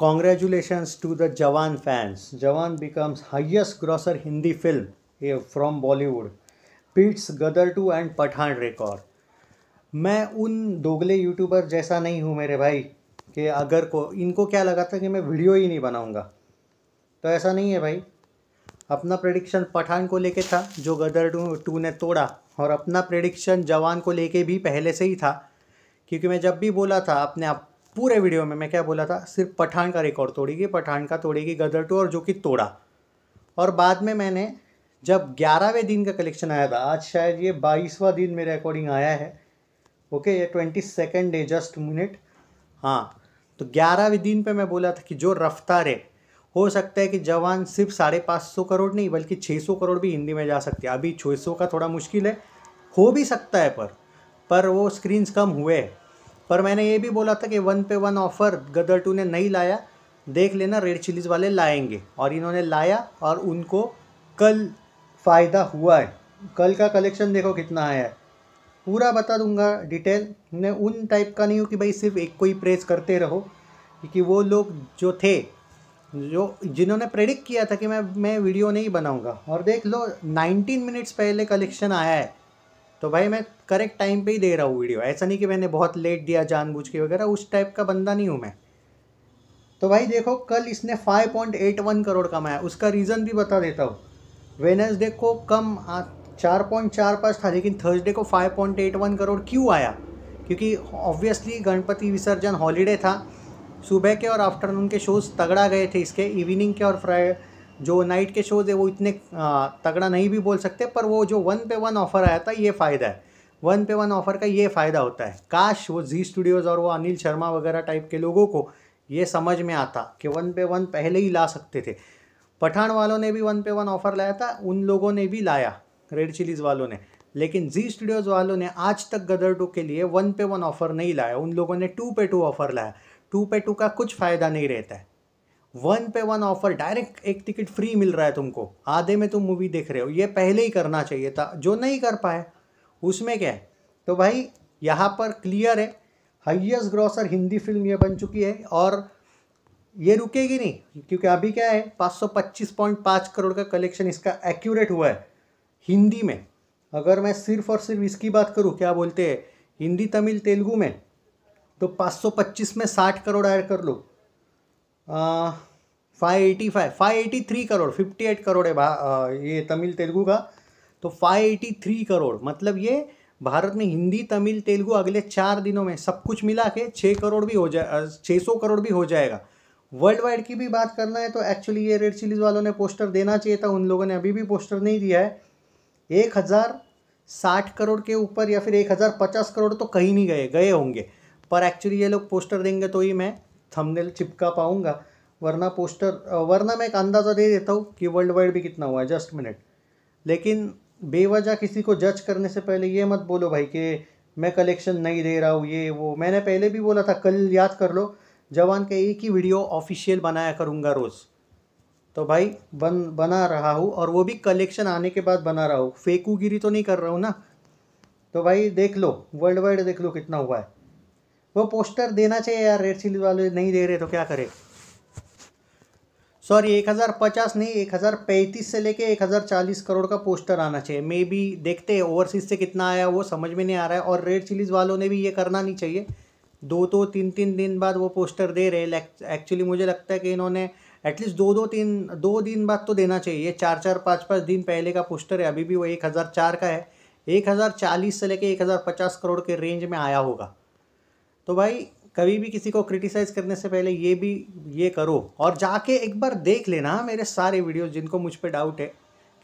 Congratulations to the Jawan fans. Jawan becomes highest grosser Hindi film eh, from Bollywood. Beats Gadar 2 and Pathan record. मैं उन दोगले YouTuber जैसा नहीं हूँ मेरे भाई कि अगर को इनको क्या लगा था कि मैं वीडियो ही नहीं बनाऊँगा तो ऐसा नहीं है भाई अपना प्रेडिक्शन पठान को लेके था जो गदर टू टू ने तोड़ा और अपना प्रेडिक्शन जवान को लेके भी पहले से ही था क्योंकि मैं जब भी बोला था अपने आप पूरे वीडियो में मैं क्या बोला था सिर्फ पठान का रिकॉर्ड तोड़ेगी पठान का तोड़ेगी गदर टू और जो कि तोड़ा और बाद में मैंने जब ग्यारहवें दिन का कलेक्शन आया था आज शायद ये बाईसवा दिन मेरे अकॉर्डिंग आया है ओके ये twenty second day just minute हाँ तो ग्यारहवें दिन पे मैं बोला था कि जो रफ्तार है हो सकता है कि जवान सिर्फ साढ़े पाँच सौ करोड़ नहीं बल्कि छः सौ करोड़ भी हिंदी में जा सकते हैं अभी छः सौ का थोड़ा मुश्किल है हो भी सकता है पर पर वो स्क्रीन्स कम हुए पर मैंने ये भी बोला था कि one pay one offer Gadar to ने नहीं लाया देख लेना रेड चिलीज़ वाले लाएंगे और इन्होंने लाया और उनको कल फ़ायदा हुआ है कल का कलेक्शन देखो कितना आया है पूरा बता दूंगा डिटेल मैं उन टाइप का नहीं हूँ कि भाई सिर्फ एक को ही प्रेस करते रहो क्योंकि वो लोग जो थे जो जिन्होंने प्रेडिक्ट किया था कि मैं मैं वीडियो नहीं बनाऊंगा और देख लो 19 मिनट्स पहले कलेक्शन आया है तो भाई मैं करेक्ट टाइम पे ही दे रहा हूँ वीडियो ऐसा नहीं कि मैंने बहुत लेट दिया जानबूझ के वगैरह उस टाइप का बंदा नहीं हूँ मैं तो भाई देखो कल इसने 5.81 करोड़ कमाया उसका रीज़न भी बता देता हूँ वेनसडे को कम चार पॉइंट चार पाँच था लेकिन थर्सडे को 5.81 करोड़ क्यों आया क्योंकि ऑब्वियसली गणपति विसर्जन हॉलीडे था सुबह के और आफ्टरनून के शोज़ तगड़ा गए थे इसके इवनिंग के और फ्राइडे जो नाइट के शोज़ है वो इतने तगड़ा नहीं भी बोल सकते पर वो जो वन पे वन ऑफ़र आया था ये फ़ायदा है वन पे वन ऑफ़र का ये फ़ायदा होता है काश वो जी स्टूडियोज़ और वो अनिल शर्मा वगैरह टाइप के लोगों को ये समझ में आता कि वन पे वन पहले ही ला सकते थे पठान वालों ने भी वन पे वन ऑफ़र लाया था उन लोगों ने भी लाया रेड चिलीज़ वालों ने लेकिन जी स्टूडियोज़ वालों ने आज तक गदर टू के लिए वन पे वन ऑफ़र नहीं लाया उन लोगों ने टू पे टू ऑफ़र लाया टू पे टू का कुछ फ़ायदा नहीं रहता है one pay one offer direct एक टिकट फ्री मिल रहा है तुमको आधे में तुम मूवी देख रहे हो ये पहले ही करना चाहिए था जो नहीं कर पाए उसमें क्या है तो भाई यहाँ पर क्लियर है हाइएस्ट ग्रॉसर हिंदी फिल्म ये बन चुकी है और ये रुकेगी नहीं क्योंकि अभी क्या है पाँच करोड़ का कलेक्शन इसका एक्यूरेट हुआ है हिंदी में अगर मैं सिर्फ और सिर्फ इसकी बात करूँ क्या बोलते हैं हिंदी तमिल तेलुगू में तो 525 में 60 करोड़ ऐड कर लो five eighty five five eighty three crore fifty eight crore है आ, ये तमिल तेलुगू का तो फाइव एटी थ्री करोड़ मतलब ये भारत में हिंदी तमिल तेलुगू अगले चार दिनों में सब कुछ मिला के छः करोड़ भी हो जाए छः सौ करोड़ भी हो जाएगा वर्ल्ड वाइड की भी बात करना है तो एक्चुअली ये रेड चिलीज़ वालों ने पोस्टर देना चाहिए था उन लोगों ने अभी भी पोस्टर नहीं दिया है एक हज़ार साठ करोड़ के ऊपर या फिर एक हज़ार पचास करोड़ तो कहीं नहीं गए गए होंगे पर एक्चुअली ये लोग पोस्टर देंगे तो ही मैं थंबनेल चिपका पाऊँगा वरना पोस्टर वरना मैं एक अंदाज़ा दे देता हूँ कि वर्ल्ड वाइड भी कितना हुआ है जस्ट मिनट लेकिन बेवजह किसी को जज करने से पहले ये मत बोलो भाई कि मैं कलेक्शन नहीं दे रहा हूँ ये वो मैंने पहले भी बोला था कल याद कर लो जवान का एक ही वीडियो ऑफिशियल बनाया करूँगा रोज़ तो भाई बन बना रहा हूँ और वो भी कलेक्शन आने के बाद बना रहा हूँ फेकूगिरी तो नहीं कर रहा हूँ ना तो भाई देख लो वर्ल्ड वाइड देख लो कितना हुआ है वो पोस्टर देना चाहिए यार रेड चिलीज वाले नहीं दे रहे तो क्या करें सॉरी एक हज़ार पचास नहीं एक हज़ार पैंतीस से लेके एक हज़ार चालीस करोड़ का पोस्टर आना चाहिए मे बी देखते हैं ओवरसीज़ से कितना आया वो समझ में नहीं आ रहा है और रेड चिलीज़ वालों ने भी ये करना नहीं चाहिए दो दो तो तीन तीन दिन बाद वो पोस्टर दे रहे एक्चुअली मुझे लगता है कि इन्होंने एटलीस्ट दो दो तीन दो दिन बाद तो देना चाहिए चार चार पाँच पाँच दिन पहले का पोस्टर है अभी भी वो एक हज़ार चार का है एक हज़ार चालीस से लेके एक हज़ार पचास करोड़ के रेंज में आया होगा तो भाई कभी भी किसी को क्रिटिसाइज़ करने से पहले ये भी ये करो और जाके एक बार देख लेना मेरे सारे वीडियो जिनको मुझ पर डाउट है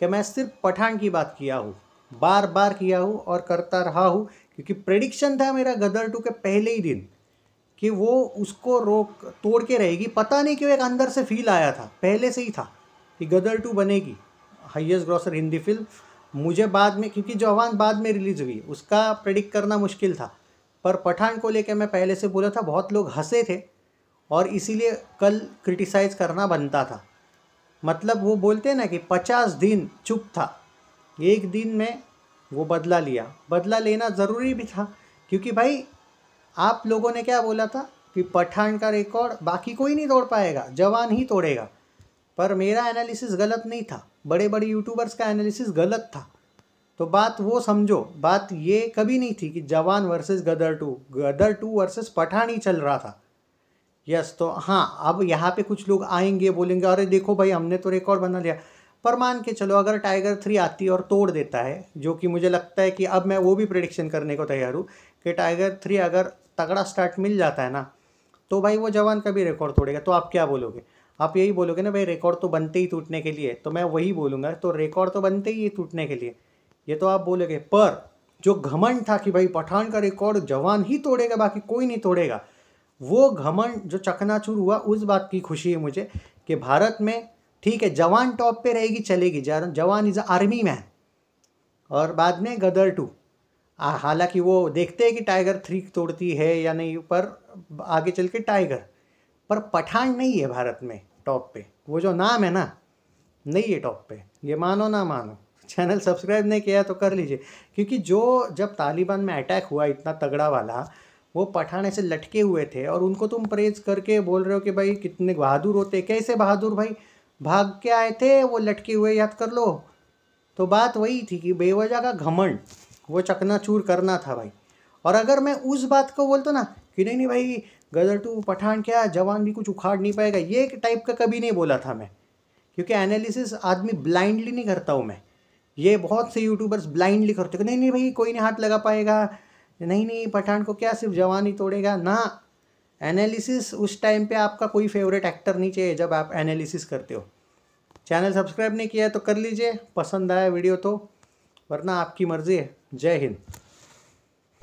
कि मैं सिर्फ पठान की बात किया हूँ बार बार किया हूँ और करता रहा हूँ क्योंकि प्रेडिक्शन था मेरा गदर टू के पहले ही दिन कि वो उसको रोक तोड़ के रहेगी पता नहीं क्यों एक अंदर से फील आया था पहले से ही था कि गदर टू बनेगी हाइएस्ट ग्रॉसर हिंदी फिल्म मुझे बाद में क्योंकि जवान बाद में रिलीज़ हुई उसका प्रेडिक्ट करना मुश्किल था पर पठान को लेकर मैं पहले से बोला था बहुत लोग हंसे थे और इसीलिए कल क्रिटिसाइज़ करना बनता था मतलब वो बोलते हैं ना कि पचास दिन चुप था एक दिन में वो बदला लिया बदला लेना ज़रूरी भी था क्योंकि भाई आप लोगों ने क्या बोला था कि पठान का रिकॉर्ड बाकी कोई नहीं तोड़ पाएगा जवान ही तोड़ेगा पर मेरा एनालिसिस गलत नहीं था बड़े बड़े यूट्यूबर्स का एनालिसिस गलत था तो बात वो समझो बात ये कभी नहीं थी कि Jawan versus Gadar two Gadar two versus पठानी चल रहा था यस तो हाँ अब यहाँ पे कुछ लोग आएंगे बोलेंगे अरे देखो भाई हमने तो रिकॉर्ड बना लिया पर मान के चलो अगर टाइगर थ्री आती है और तोड़ देता है जो कि मुझे लगता है कि अब मैं वो भी प्रडिक्शन करने को तैयार हूँ कि टाइगर थ्री अगर तगड़ा स्टार्ट मिल जाता है ना तो भाई वो जवान का भी रिकॉर्ड तोड़ेगा तो आप क्या बोलोगे आप यही बोलोगे ना भाई रिकॉर्ड तो बनते ही टूटने के लिए तो मैं वही बोलूँगा तो रिकॉर्ड तो बनते ही टूटने के लिए ये तो आप बोलेंगे पर जो घमंड था कि भाई पठान का रिकॉर्ड जवान ही तोड़ेगा बाकी कोई नहीं तोड़ेगा वो घमंड जो चकनाचूर हुआ उस बात की खुशी है मुझे कि भारत में ठीक है जवान टॉप पे रहेगी चलेगी जवान इज़ आर्मी मैन और बाद में गदर टू हालांकि वो देखते हैं कि टाइगर थ्री तोड़ती है या नहीं पर आगे चल के टाइगर पर पठान नहीं है भारत में टॉप पे वो जो नाम है ना नहीं है टॉप पे ये मानो ना मानो चैनल सब्सक्राइब नहीं किया तो कर लीजिए क्योंकि जो जब तालिबान में अटैक हुआ इतना तगड़ा वाला वो पठान ऐसे लटके हुए थे और उनको तुम परेज करके बोल रहे हो कि भाई कितने बहादुर होते कैसे बहादुर भाई भाग के आए थे वो लटके हुए याद कर लो तो बात वही थी कि बेवजह का घमंड वो चकनाचूर करना था भाई और अगर मैं उस बात को बोलता ना कि नहीं नहीं भाई गदर टू पठान क्या जवान भी कुछ उखाड़ नहीं पाएगा ये टाइप का कभी नहीं बोला था मैं क्योंकि एनालिसिस आदमी ब्लाइंडली नहीं करता हूँ मैं ये बहुत से यूट्यूबर्स ब्लाइंडली करते हैं नहीं नहीं भाई कोई नहीं हाथ लगा पाएगा नहीं नहीं पठान को क्या सिर्फ जवान ही तोड़ेगा ना एनालिसिस उस टाइम पे आपका कोई फेवरेट एक्टर नहीं चाहिए जब आप एनालिसिस करते हो चैनल सब्सक्राइब नहीं किया तो कर लीजिए पसंद आया वीडियो तो वरना आपकी मर्ज़ी है जय हिंद